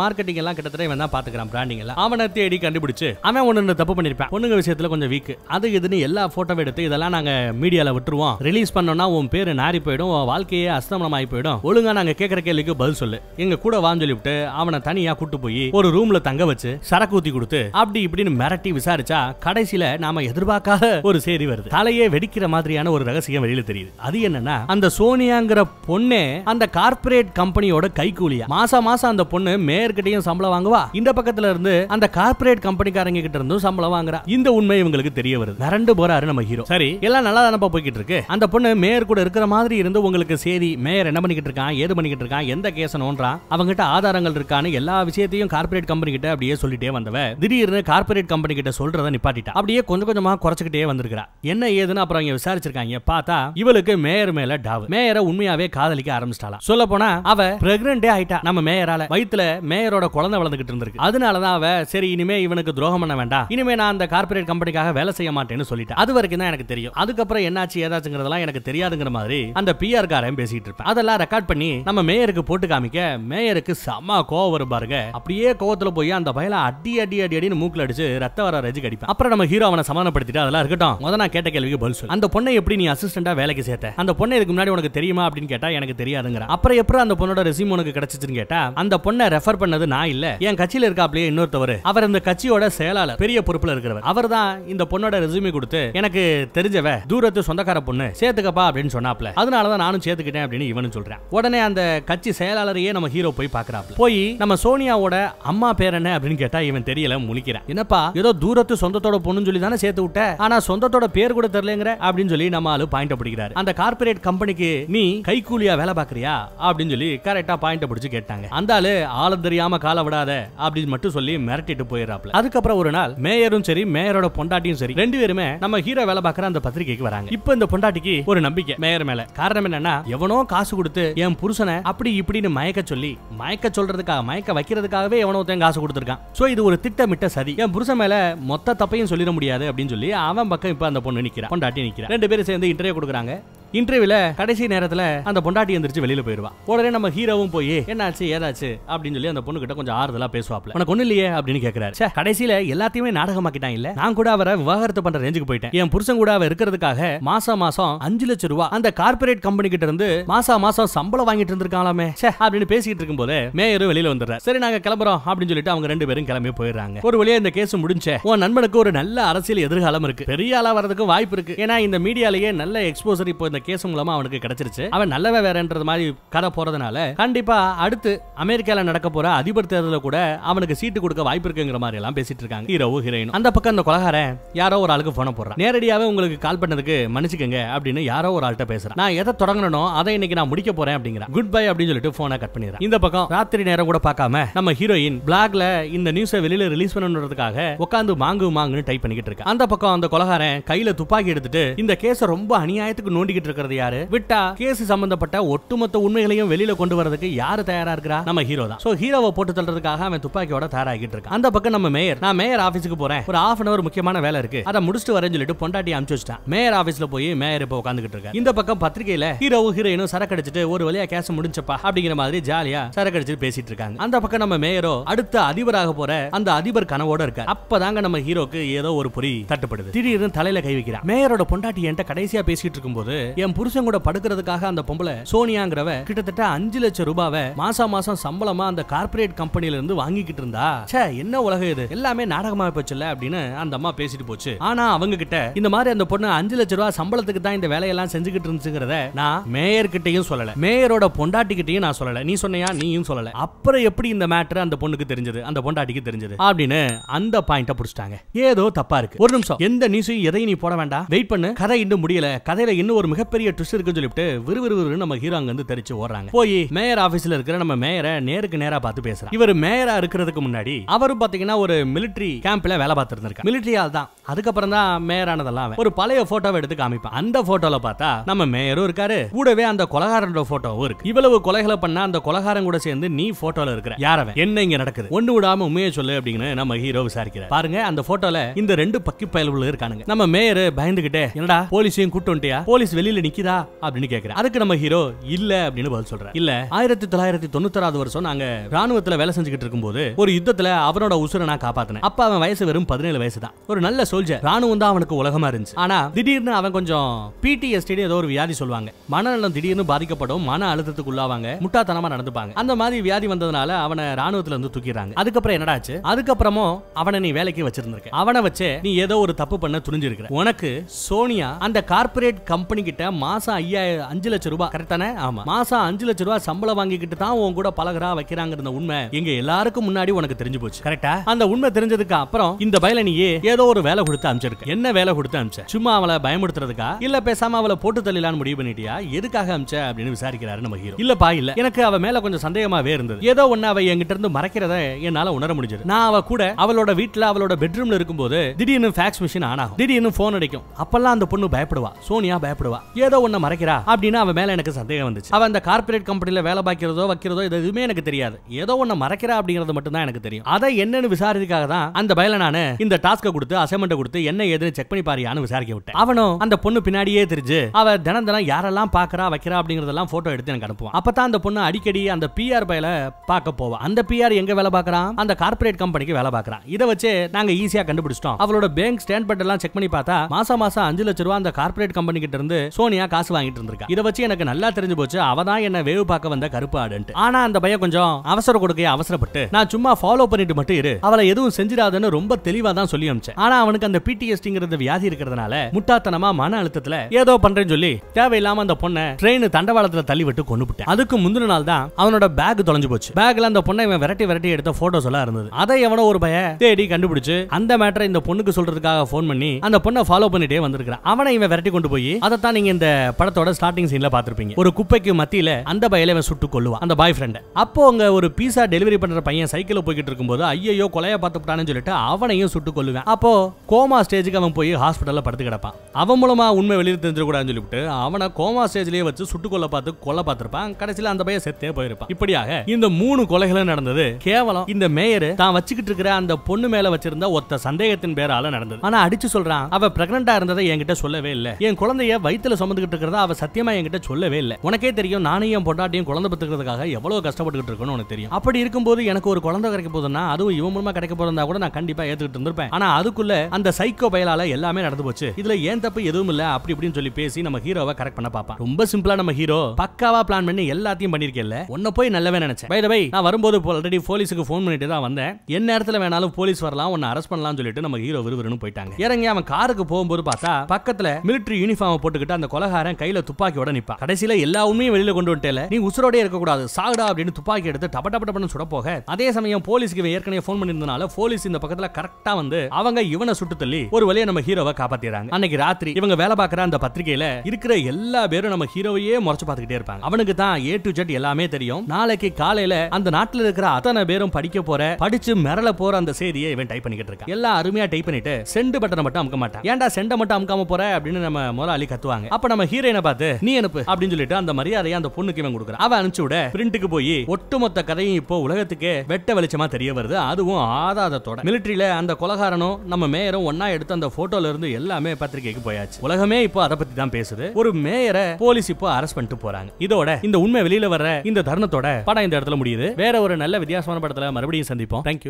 மார்க்கெட்டிங் எல்லாம் எல்லாம் கிட்டத்தட்ட இவன் தான் பாத்துக்கிறான் பிராண்டிங் எல்லாம் அவனை கண்டுபிடிச்சு அவன் ஒன்னு தப்பு பண்ணிருப்பான் பொண்ணுங்க விஷயத்துல கொஞ்சம் வீக் அது இதுன்னு எல்லா போட்டோவை எடுத்து இதெல்லாம் நாங்க மீடியால விட்டுருவோம் ரிலீஸ் பண்ணோம்னா உன் பேரு நாரி போயிடும் உன் வாழ்க்கையே அஸ்தமனம் ஆகி போயிடும் ஒழுங்கா நாங்க கேட்கற கேள்விக்கு பதில் சொல்லு எங்க கூட வான்னு அவனை தனியா கூட்டு போய் ஒரு ரூம்ல தங்க வச்சு சரக்கு ஊத்தி கொடுத்து அப்படி இப்படின்னு மிரட்டி விசாரிச்சா கடைசியில நாம எதிர்பார்க்காத ஒரு செய்தி வருது தலையே வெடிக்கிற மாதிரியான ஒரு ரகசியம் வெளியில தெரியுது அது என்னன்னா அந்த சோனியாங்கிற பொண்ணே அந்த கார்பரேட் கம்பெனியோட கைகூலியா மாசம் மாசம் அந்த பொண்ணு மேயர்கிட்டையும் சம்பளம் சம்பளம் வாங்குவா இந்த பக்கத்துல இருந்து அந்த கார்பரேட் கம்பெனிக்காரங்க கிட்ட இருந்தும் சம்பளம் வாங்குறா இந்த உண்மை இவங்களுக்கு தெரிய வருது மிரண்டு போறாரு நம்ம ஹீரோ சரி எல்லாம் நல்லா தானப்பா போய்கிட்டு இருக்கு அந்த பொண்ணு மேயர் கூட இருக்கிற மாதிரி இருந்து உங்களுக்கு சரி மேயர் என்ன பண்ணிக்கிட்டு இருக்கான் ஏது பண்ணிக்கிட்டு இருக்கான் எந்த கேஸ் நோன்றான் அவங்ககிட்ட ஆதாரங்கள் இருக்கான்னு எல்லா விஷயத்தையும் கார்பரேட் கம்பெனி கிட்ட அப்படியே சொல்லிட்டே வந்தவ திடீர்னு கார்பரேட் கம்பெனி கிட்ட சொல்றத நிப்பாட்டிட்டா அப்படியே கொஞ்சம் கொஞ்சமா குறைச்சிக்கிட்டே வந்திருக்கா என்ன ஏதுன்னு அப்புறம் இங்க விசாரிச்சிருக்காங்க பார்த்தா இவளுக்கு மேயர் மேல டாவ் மேயரை உண்மையாவே காதலிக்க ஆரம்பிச்சிட்டாலாம் சொல்ல போனா அவ பிரெக்னண்டே ஆயிட்டா நம்ம மேயரால வயிற்றுல மேயரோட குழந்தை குழந்தை வளர்ந்துகிட்டு இருந்திருக்கு அதனாலதான் அவ சரி இனிமே இவனுக்கு துரோகம் பண்ண வேண்டாம் இனிமே நான் அந்த கார்பரேட் கம்பெனிக்காக வேலை செய்ய மாட்டேன்னு சொல்லிட்டேன் அது வரைக்கும் தான் எனக்கு தெரியும் அதுக்கப்புறம் என்னாச்சு ஏதாச்சுங்கிறதெல்லாம் எனக்கு தெரியாதுங்கிற மாதிரி அந்த பிஆர் காரையும் பேசிட்டு இருப்பேன் அதெல்லாம் ரெக்கார்ட் பண்ணி நம்ம மேயருக்கு போட்டு காமிக்க மேயருக்கு செம கோவம் வரும் பாருங்க அப்படியே கோவத்துல போய் அந்த பயல அடி அடி அடி அடின்னு மூக்கில் அடிச்சு ரத்த வர ரஜிக்கு அடிப்பேன் அப்புறம் நம்ம ஹீரோ அவனை சமாதானப்படுத்திட்டு அதெல்லாம் இருக்கட்டும் முத நான் கேட்ட கேள்விக்கு பதில் சொல்லு அந்த பொண்ணை எப்படி நீ அசிஸ்டண்டா வேலைக்கு சேர்த்த அந்த பொண்ணை இதுக்கு முன்னாடி உனக்கு தெரியுமா அப்படின்னு கேட்டா எனக்கு தெரியாதுங்கிற அப்புறம் எப்படி அந்த பொண்ணோட ரெசியூம் உனக்கு கிடைச்சிச்சுன்னு கேட்டா அந்த பொண்ணை ரெஃபர் பண்ணது நான் இல்ல இல்ல என் கட்சியில இருக்காப்லயே இன்னொருத்தவர் அவர் இந்த கட்சியோட செயலாளர் பெரிய பொறுப்புல இருக்கிறவர் அவர் தான் இந்த பொண்ணோட ரெசியூமி கொடுத்து எனக்கு தெரிஞ்சவ தூரத்து சொந்தக்கார பொண்ணு சேர்த்துக்கப்பா அப்படின்னு சொன்னாப்ல அதனாலதான் நானும் சேர்த்துக்கிட்டேன் அப்படின்னு இவனு சொல்றேன் உடனே அந்த கட்சி செயலாளரையே நம்ம ஹீரோ போய் பாக்குறாப்ல போய் நம்ம சோனியாவோட அம்மா பேர் என்ன அப்படின்னு கேட்டா இவன் தெரியல முழிக்கிறான் என்னப்பா ஏதோ தூரத்து சொந்தத்தோட பொண்ணுன்னு சொல்லி தானே சேர்த்து விட்ட ஆனா சொந்தத்தோட பேர் கூட தெரியலங்கிற அப்படின்னு சொல்லி நம்ம ஆளு பாயிண்ட் பிடிக்கிறாரு அந்த கார்பரேட் கம்பெனிக்கு நீ கைக்கூலியா வேலை பாக்குறியா அப்படின்னு சொல்லி கரெக்டா பாயிண்ட் பிடிச்சு கேட்டாங்க அந்த ஆளு ஆள தெரியாம கால விடாத அப்படின்னு மட்டும் சொல்லி மிரட்டிட்டு போயிடறாப்ல அதுக்கப்புறம் ஒரு நாள் மேயரும் சரி மேயரோட பொண்டாட்டியும் சரி ரெண்டு பேருமே நம்ம ஹீரோ வேலை பார்க்கற அந்த பத்திரிகைக்கு வராங்க இப்போ இந்த பொண்டாட்டிக்கு ஒரு நம்பிக்கை மேயர் மேல காரணம் என்னன்னா எவனோ காசு கொடுத்து என் புருஷனை அப்படி இப்படின்னு மயக்க சொல்லி மயக்க சொல்றதுக்காக மயக்க வைக்கிறதுக்காகவே எவனோ ஒருத்தன் காசு கொடுத்துருக்கான் ஸோ இது ஒரு திட்டமிட்ட சதி என் புருஷன் மேல மொத்த தப்பையும் சொல்லிட முடியாது அப்படின்னு சொல்லி அவன் பக்கம் இப்போ அந்த பொண்ணு நிற்கிறான் பொண்டாட்டி நிற்கிறான் ரெண்டு பேரும் சேர்ந்து இன்டர்வியூ கொடுக்குறாங்க இன்டர்வியூல கடைசி நேரத்துல அந்த பொண்டாட்டி எந்திரிச்சு வெளியில போயிருவா உடனே நம்ம ஹீரோவும் போய் என்னாச்சு ஏதாச்சு அப்படின்னு சொல்லி அந்த பொண்ணு கிட்ட கொஞ்சம் ஆறுதலா பேசுவாப்ல உனக்கு ஒண்ணு இல்லையே அப்படின்னு கேக்குறாரு கடைசியில எல்லாத்தையுமே நாடகமாக்கிட்டான் இல்ல நான் கூட அவரை விவாகரத்து பண்ற ரேஞ்சுக்கு போயிட்டேன் என் புருஷன் கூட அவர் இருக்கிறதுக்காக மாசம் மாசம் அஞ்சு லட்சம் ரூபாய் அந்த கார்பரேட் கம்பெனி கிட்ட இருந்து மாசம் மாசம் சம்பளம் வாங்கிட்டு இருந்திருக்காங்களாமே அப்படின்னு பேசிட்டு இருக்கும் போது மேயரும் வெளியில வந்துடுறாரு சரி நாங்க கிளம்புறோம் அப்படின்னு சொல்லிட்டு அவங்க ரெண்டு பேரும் கிளம்பி போயிடுறாங்க ஒரு வழியா இந்த கேஸ் முடிஞ்ச உன் நண்பனுக்கு ஒரு நல்ல அரசியல் எதிர்காலம் இருக்கு பெரிய ஆளா வரதுக்கு வாய்ப்பு இருக்கு ஏன்னா இந்த மீடியாலேயே நல்ல எக்ஸ்போசர் இப்போ இந்த கேஸ் மூலமா அவனுக்கு கிடைச்சிருச்சு அவன் நல்லவ வேறன்றது மாதிரி கதை போறதுனால கண்டிப்பா அடுத்து அமெரிக்கால நடக்க போற அதிபர் தேர்தல கூட அவனுக்கு சீட்டு கொடுக்க வாய்ப்பு இருக்குங்கிற மாதிரி எல்லாம் பேசிட்டு இருக்காங்க ஹீரோ ஹீரோயின் அந்த பக்கம் அந்த கொலகாரன் யாரோ ஒரு ஆளுக்கு போன போடுறான் நேரடியாவே உங்களுக்கு கால் பண்ணதுக்கு மன்னிச்சுக்கங்க அப்படின்னு யாரோ ஒரு ஆள்கிட்ட பேசுறேன் நான் எதை தொடங்கணும் அதை இன்னைக்கு நான் முடிக்க போறேன் அப்படிங்கிற குட் பை அப்படின்னு சொல்லிட்டு போனை கட் பண்ணிடுறேன் இந்த பக்கம் ராத்திரி நேரம் கூட பார்க்காம நம்ம ஹீரோயின் பிளாக்ல இந்த நியூஸை வெளியில ரிலீஸ் பண்ணணுன்றதுக்காக உட்காந்து மாங்கு மாங்குன்னு டைப் பண்ணிக்கிட்டு இருக்கு அந்த பக்கம் அந்த கொலகாரன் கையில துப்பாக்கி எடுத்துட்டு இந்த கேஸ ரொம்ப அநியாயத்துக்கு நோண்டிக்கிட்டு இருக்கிறது யாரு விட்டா கேஸ் சம்பந்தப்பட்ட ஒட்டுமொத்த உண்மைகளையும் வெளியில கொண்டு வரதுக்கு யாரு தயாரா இருக்கிறா நம்ம ஹீரோ தான் சோ ஹீரோவை போட்டு தள்ளுறதுக்காக அவன் துப்பாக்கியோட தயாராகிட்டு இருக்கான் அந்த பக்கம் நம்ம மேயர் நான் மேயர் ஆபீஸுக்கு போறேன் ஒரு ஹாஃப் அன் அவர் முக்கியமான வேலை இருக்கு அதை முடிச்சுட்டு வரேன் சொல்லிட்டு பொண்டாட்டி அனுப்பிச்சு வச்சிட்டான் மேயர் ஆபீஸ்ல போய் மேயர் இப்ப உட்காந்துக்கிட்டு இருக்க இந்த பக்கம் பத்திரிகையில ஹீரோவும் ஹீரோயினும் சரக்கு அடிச்சுட்டு ஒரு வழியா கேஸ் முடிஞ்சப்பா அப்படிங்கிற மாதிரி ஜாலியா சரக்கு அடிச்சுட்டு பேசிட்டு இருக்காங்க அந்த பக்கம் நம்ம மேயரோ அடுத்த அதிபராக போற அந்த அதிபர் கனவோட இருக்க அப்பதாங்க நம்ம ஹீரோக்கு ஏதோ ஒரு பொறி தட்டுப்படுது திடீர்னு தலையில கை வைக்கிறான் மேயரோட பொண்டாட்டி என்கிட்ட கடைசியா பேசிட்டு இருக்கும்போது என் புருஷன் கூட படுக்கிறதுக்காக அந்த பொம்பளை சோனியாங்கிறவ கிட்டத்தட்ட அஞ்சு லட்சம் ரூபாவை மாசம் மாசம் சம்பளமா அந்த கார்பரேட் கம்பெனில இருந்து வாங்கிக்கிட்டு இருந்தா சே என்ன உலகம் இது எல்லாமே நாடகமா போச்சுல்ல அப்படின்னு அந்த அம்மா பேசிட்டு போச்சு ஆனா அவங்க கிட்ட இந்த மாதிரி அந்த பொண்ணு அஞ்சு லட்ச ரூபாய் சம்பளத்துக்கு தான் இந்த வேலையெல்லாம் செஞ்சுக்கிட்டு இருந்துச்சுங்கிறத நான் மேயர் கிட்டையும் சொல்லல மேயரோட பொண்டாட்டி கிட்டையும் நான் சொல்லல நீ சொன்னையா நீயும் சொல்லல அப்புறம் எப்படி இந்த மேட்டர் அந்த பொண்ணுக்கு தெரிஞ்சது அந்த பொண்டாட்டிக்கு தெரிஞ்சது அப்படின்னு அந்த பாயிண்ட புடிச்சிட்டாங்க ஏதோ தப்பா இருக்கு ஒரு நிமிஷம் எந்த நியூஸையும் எதையும் நீ போட வேண்டாம் வெயிட் பண்ணு கதை இன்னும் முடியல கதையில இன்னும் ஒரு மிக மிகப்பெரிய ட்விஸ்ட் இருக்குன்னு சொல்லிட்டு விறுவிறுவிறு நம்ம ஹீரோ வந்து தெரிச்சு ஓடுறாங்க போய் மேயர் ஆபீஸ்ல இருக்கிற நம்ம மேயரை நேருக்கு நேரா பார்த்து பேசுறாங்க இவர் மேயரா இருக்கிறதுக்கு முன்னாடி அவரும் பாத்தீங்கன்னா ஒரு மிலிட்ரி கேம்ப்ல வேலை பார்த்துருந்திருக்காரு மிலிட்ரி ஆள் தான் அதுக்கப்புறம் தான் மேயர் ஆனதெல்லாம் ஒரு பழைய போட்டோவை எடுத்து காமிப்பான் அந்த போட்டோல பார்த்தா நம்ம மேயரும் இருக்காரு கூடவே அந்த கொலகாரனோட போட்டோவும் இருக்கு இவ்வளவு கொலைகளை பண்ணா அந்த கொலகாரன் கூட சேர்ந்து நீ போட்டோல இருக்கிற யாரவன் என்ன இங்க நடக்குது ஒண்ணு விடாம உண்மையை சொல்லு அப்படின்னு நம்ம ஹீரோ விசாரிக்கிறார் பாருங்க அந்த போட்டோல இந்த ரெண்டு பக்கி பயல்கள் இருக்கானுங்க நம்ம மேயர் பயந்துகிட்டே என்னடா போலீஸையும் கூட்டு வந்துட்டியா போலீஸ் வெளியில வரியில நிக்குதா அப்படின்னு கேக்குறேன் அதுக்கு நம்ம ஹீரோ இல்ல அப்படின்னு பதில் சொல்றேன் இல்ல ஆயிரத்தி தொள்ளாயிரத்தி தொண்ணூத்தாறாவது வருஷம் நாங்க ராணுவத்துல வேலை செஞ்சுக்கிட்டு இருக்கும்போது ஒரு யுத்தத்துல அவனோட உசுரை நான் காப்பாத்தினேன் அப்ப அவன் வயசு வெறும் பதினேழு வயசு தான் ஒரு நல்ல சோல்ஜர் ராணுவம் தான் அவனுக்கு உலகமா இருந்துச்சு ஆனா திடீர்னு அவன் கொஞ்சம் பிடிஎஸ்டி ஏதோ ஒரு வியாதி சொல்லுவாங்க மனநலம் திடீர்னு பாதிக்கப்படும் மன அழுத்தத்துக்குள்ளாவாங்க முட்டாத்தனமா நடந்துப்பாங்க அந்த மாதிரி வியாதி வந்ததுனால அவனை ராணுவத்துல இருந்து தூக்கிடுறாங்க அதுக்கப்புறம் என்னடாச்சு அதுக்கப்புறமும் அவனை நீ வேலைக்கு வச்சிருந்திருக்க அவனை வச்சே நீ ஏதோ ஒரு தப்பு பண்ண துணிஞ்சிருக்க உனக்கு சோனியா அந்த கார்பரேட் கம்பெனி கிட்ட மாசம் ஐயாயிரம் அஞ்சு லட்சம் ரூபாய் கரெக்டானே ஆமா மாசம் அஞ்சு லட்சம் ரூபாய் சம்பளம் வாங்கிக்கிட்டு தான் உன் கூட பழகிறா வைக்கிறாங்கிற உண்மை எங்க எல்லாருக்கும் முன்னாடி உனக்கு தெரிஞ்சு போச்சு கரெக்டா அந்த உண்மை தெரிஞ்சதுக்கு அப்புறம் இந்த பயலனியே ஏதோ ஒரு வேலை கொடுத்து அமிச்சிருக்க என்ன வேலை கொடுத்து அமிச்ச சும்மா அவளை பயமுடுத்துறதுக்கா இல்ல பேசாம அவளை போட்டு தள்ளிலான்னு முடிவு பண்ணிட்டியா எதுக்காக அமிச்ச அப்படின்னு விசாரிக்கிறாரு நம்ம ஹீரோ இல்லப்பா இல்ல எனக்கு அவ மேல கொஞ்சம் சந்தேகமாவே இருந்தது ஏதோ ஒன்னு அவ என்கிட்ட இருந்து மறைக்கிறத என்னால உணர முடிஞ்சது நான் அவ கூட அவளோட வீட்டுல அவளோட பெட்ரூம்ல இருக்கும்போது திடீர்னு ஃபேக்ஸ் மிஷின் ஆனாகும் திடீர்னு போன் அடிக்கும் அப்பெல்லாம் அந்த பொண்ணு பயப்படுவா சோனியா பயப்படுவா ஏதோ ஒண்ணு மறைக்கிறா அப்படின்னு அவன் மேல எனக்கு சந்தேகம் வந்துச்சு அவன் அந்த கார்பரேட் கம்பெனில வேலை பார்க்கிறதோ வைக்கிறதோ இது எதுவுமே எனக்கு தெரியாது ஏதோ ஒண்ணு மறைக்கிறா அப்படிங்கறது மட்டும் தான் எனக்கு தெரியும் அதை என்னன்னு விசாரிக்காக தான் அந்த பயல நான் இந்த டாஸ்க கொடுத்து அசைன்மெண்ட் கொடுத்து என்ன ஏதுன்னு செக் பண்ணி பாரியான்னு விசாரிக்க விட்டேன் அவனும் அந்த பொண்ணு பின்னாடியே தெரிஞ்சு அவ தினம் தினம் யாரெல்லாம் பாக்குறா வைக்கிறா அப்படிங்கறதெல்லாம் போட்டோ எடுத்து எனக்கு அனுப்புவான் அப்பதான் அந்த பொண்ணு அடிக்கடி அந்த பிஆர் பயல பார்க்க போவா அந்த பிஆர் எங்க வேலை பாக்குறான் அந்த கார்பரேட் கம்பெனிக்கு வேலை பாக்குறான் இதை வச்சு நாங்க ஈஸியா கண்டுபிடிச்சிட்டோம் அவளோட பேங்க் ஸ்டேட்மெண்ட் எல்லாம் செக் பண்ணி பார்த்தா மாசம் மாசம் அஞ்சு லட்சம் ரூபாய் அந்த கார்பரேட் கம்பெனி கிட்ட இருந்து சோனியா காசு வாங்கிட்டு இருந்திருக்கா இதை வச்சு எனக்கு நல்லா தெரிஞ்சு போச்சு அவதான் தான் என்ன வேவு பார்க்க வந்த கருப்பாடுன்ட்டு ஆனா அந்த பையன் கொஞ்சம் அவசர கொடுக்க அவசரப்பட்டு நான் சும்மா ஃபாலோ பண்ணிட்டு மட்டும் இரு அவளை எதுவும் செஞ்சிடாதுன்னு ரொம்ப தெளிவா தான் சொல்லி அமிச்சேன் ஆனா அவனுக்கு அந்த பிடிஎஸ்டிங்கிறத வியாதி இருக்கிறதுனால முட்டாத்தனமா மன அழுத்தத்துல ஏதோ பண்றேன்னு சொல்லி தேவையில்லாம அந்த பொண்ணை ட்ரெயின் தண்டவாளத்துல தள்ளி விட்டு கொண்டு அதுக்கு முந்தின நாள் தான் அவனோட பேக் தொலைஞ்சு போச்சு பேக்ல அந்த பொண்ணை இவன் விரட்டி விரட்டி எடுத்த போட்டோஸ் எல்லாம் இருந்தது அதை எவனோ ஒரு பய தேடி கண்டுபிடிச்சு அந்த மேட்டரை இந்த பொண்ணுக்கு சொல்றதுக்காக போன் பண்ணி அந்த பொண்ணை ஃபாலோ பண்ணிட்டே வந்திருக்கான் அவனை இவன் விரட்டி கொண்டு போய் அதை தான் நீங்க இந்த படத்தோட ஸ்டார்டிங் சீன்ல பாத்திருப்பீங்க ஒரு குப்பைக்கு மத்தியில அந்த பயல இவன் சுட்டு கொள்ளுவான் அந்த பாய் ஃப்ரெண்ட் அப்போ அங்க ஒரு பீஸா டெலிவரி பண்ற பையன் சைக்கிள் போய்கிட்டு இருக்கும்போது ஐயோ கொலைய பார்த்துட்டான்னு சொல்லிட்டு அவனையும் சுட்டு கொள்ளுவேன் அப்போ கோமா ஸ்டேஜுக்கு அவன் போய் ஹாஸ்பிட்டல்ல படுத்து கிடப்பான் அவன் மூலமா உண்மை வெளியே தெரிஞ்சிடக்கூடாதுன்னு சொல்லிட்டு அவனை கோமா ஸ்டேஜ்லயே வச்சு சுட்டு கொல்ல பார்த்து கொலை பார்த்திருப்பான் கடைசியில் அந்த பையன் செத்தே போயிருப்பான் இப்படியாக இந்த மூணு கொலைகளும் நடந்தது கேவலம் இந்த மேயர் தான் வச்சுக்கிட்டு இருக்கிற அந்த பொண்ணு மேல வச்சிருந்த ஒத்த சந்தேகத்தின் பேரால நடந்தது ஆனா அடிச்சு சொல்றான் அவ பிரெக்னண்டா இருந்ததை என்கிட்ட சொல்லவே இல்லை என் குழந்தைய வயிற்றுல சுமந்துக்கிட்டு இருக்கிறத அவ சத்தியமா என்கிட்ட சொல்லவே இல்லை உனக்கே தெரியும் நானே என் பொண்டாட்டியும் குழந்தை பத்துக்கிறதுக்காக எவ்வளவு கஷ்டப்பட்டுகிட்டு இருக்கணும் உனக்கு தெரியும் அப்படி இருக்கும்போது எனக்கு ஒரு குழந்தை கிடைக்க போதுன்னா அதுவும் இவன் மூலமா கிடைக்க போறதா கூட நான் கண்டிப்பா ஏத்துக்கிட்டு இருந்திருப்பேன் ஆனா அதுக்குள்ள அந்த சைக்கோ பயலால எல்லாமே நடந்து போச்சு இதுல ஏன் தப்பு எதுவும் இல்ல அப்படி இப்படின்னு சொல்லி பேசி நம்ம ஹீரோவை கரெக்ட் பண்ண பாப்பா ரொம்ப சிம்பிளா நம்ம ஹீரோ பக்காவா பிளான் பண்ணி எல்லாத்தையும் பண்ணிருக்கேன்ல உன்ன போய் நல்லவே நினைச்சேன் பை பை நான் வரும்போது ஆல்ரெடி போலீஸுக்கு ஃபோன் பண்ணிட்டு தான் வந்தேன் என் நேரத்துல வேணாலும் போலீஸ் வரலாம் உன்னை அரெஸ்ட் பண்ணலாம் சொல்லிட்டு நம்ம ஹீரோ விறுவிறுன்னு போயிட்டாங்க இறங்கி அவன் காருக்கு போகும்போது பார்த்தா பக்கத்துல மிலிட்டரி யூனிஃபார்ம் போட்டுக்கிட்டு அந்த கொலகாரன் கையில துப்பாக்கியோட நிப்பா கடைசியில எல்லா உண்மையும் வெளியில கொண்டு வந்துட்டேல நீ உசுரோடே இருக்க கூடாது சாகடா அப்படின்னு துப்பாக்கி எடுத்து டப டப டபன்னு சுட போக அதே சமயம் போலீஸ்க்கு ஏற்கனவே ஃபோன் பண்ணிருந்தனால போலீஸ் இந்த பக்கத்துல கரெக்டா வந்து அவங்க இவனை சுட்டு தள்ளி ஒரு வழியா நம்ம ஹீரோவை காப்பாத்திடுறாங்க அன்னைக்கு ராத்திரி இவங்க வேலை பார்க்குற அந்த பத்திரிகையில இருக்கிற எல்லா பேரும் நம்ம ஹீரோவையே முறைச்சு பார்த்துக்கிட்டே இருப்பாங்க அவனுக்கு தான் ஏ டு ஜெட் எல்லாமே தெரியும் நாளைக்கு காலையில அந்த நாட்டில் இருக்கிற அத்தனை பேரும் படிக்க போற படிச்சு மிரள போற அந்த செய்தியை இவன் டைப் பண்ணிக்கிட்டு இருக்கான் எல்லாம் அருமையா டைப் பண்ணிட்டு செண்டு பட்டனை மட்டும் அமுக்க மாட்டான் ஏன்டா செண்டை மட்டும் அமுக்காம போற அப்படின்னு நம்ம முதலாளி கத்துவாங்க அப்ப நம்ம ஹீரோயினை பார்த்து நீ அனுப்பு அப்படின்னு சொல்லிட்டு அந்த மரியாதையை அந்த பொண்ணுக்கு இவன் கொடுக்குறான் அவன் அனுப்பிச்சு விட பிரிண்ட்டுக்கு போய் ஒட்டுமொத்த கதையும் இப்போ உலகத்துக்கே வெட்ட வெளிச்சமா தெரிய வருது அதுவும் ஆதாதத்தோட மிலிட்ரியில அந்த கொலகாரனும் நம்ம மேயரும் ஒன்னா எடுத்து அந்த போட்டோல இருந்து எல்லாமே பத்திரிகைக்கு போயாச்சு உலகமே இப்போ அதை பத்தி தான் பேசுது ஒரு மேயரை போலீஸ் இப்போ அரெஸ்ட் பண்ணிட்டு போறாங்க இதோட இந்த உண்மை வெளியில வர்ற இந்த தருணத்தோட படம் இந்த இடத்துல முடியுது வேற ஒரு நல்ல வித்தியாசமான படத்துல மறுபடியும் சந்திப்போம் தேங்க்யூ